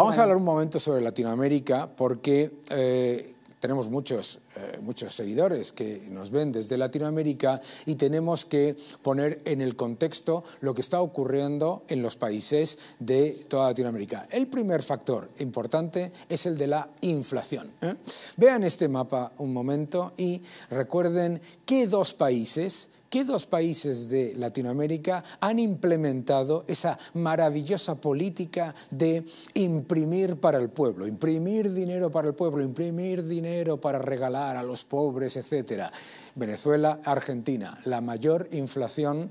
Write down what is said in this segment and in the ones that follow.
Vamos a hablar un momento sobre Latinoamérica porque eh, tenemos muchos, eh, muchos seguidores que nos ven desde Latinoamérica y tenemos que poner en el contexto lo que está ocurriendo en los países de toda Latinoamérica. El primer factor importante es el de la inflación. ¿eh? Vean este mapa un momento y recuerden qué dos países ¿Qué dos países de Latinoamérica han implementado esa maravillosa política de imprimir para el pueblo, imprimir dinero para el pueblo, imprimir dinero para regalar a los pobres, etcétera? Venezuela, Argentina, la mayor inflación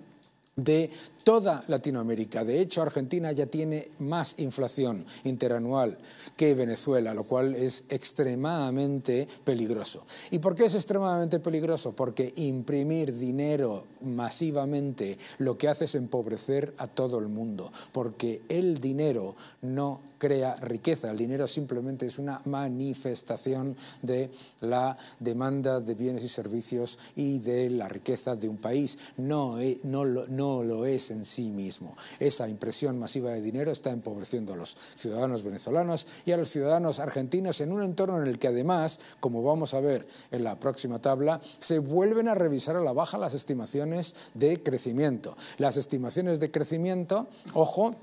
de toda Latinoamérica. De hecho, Argentina ya tiene más inflación interanual que Venezuela, lo cual es extremadamente peligroso. ¿Y por qué es extremadamente peligroso? Porque imprimir dinero masivamente lo que hace es empobrecer a todo el mundo, porque el dinero no crea riqueza, el dinero simplemente es una manifestación de la demanda de bienes y servicios y de la riqueza de un país. No, eh, no, no lo es en sí mismo. Esa impresión masiva de dinero está empobreciendo a los ciudadanos venezolanos y a los ciudadanos argentinos en un entorno en el que además, como vamos a ver en la próxima tabla, se vuelven a revisar a la baja las estimaciones de crecimiento. Las estimaciones de crecimiento, ojo,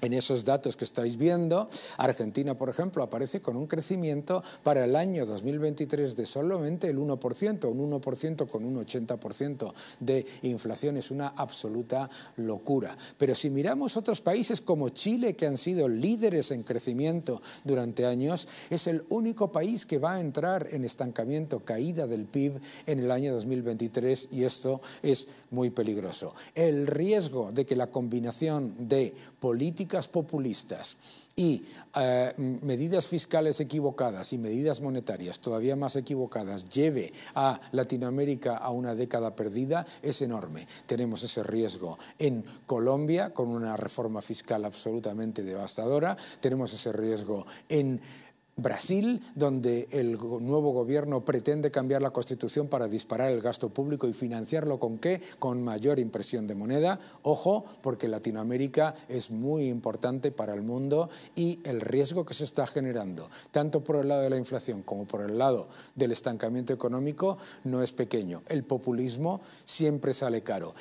en esos datos que estáis viendo, Argentina, por ejemplo, aparece con un crecimiento para el año 2023 de solamente el 1%, un 1% con un 80% de inflación es una absoluta locura. Pero si miramos otros países como Chile, que han sido líderes en crecimiento durante años, es el único país que va a entrar en estancamiento, caída del PIB en el año 2023 y esto es muy peligroso. El riesgo de que la combinación de política populistas y eh, medidas fiscales equivocadas y medidas monetarias todavía más equivocadas lleve a Latinoamérica a una década perdida es enorme. Tenemos ese riesgo en Colombia con una reforma fiscal absolutamente devastadora, tenemos ese riesgo en Brasil, donde el nuevo gobierno pretende cambiar la constitución para disparar el gasto público y financiarlo con qué? Con mayor impresión de moneda. Ojo, porque Latinoamérica es muy importante para el mundo y el riesgo que se está generando, tanto por el lado de la inflación como por el lado del estancamiento económico, no es pequeño. El populismo siempre sale caro.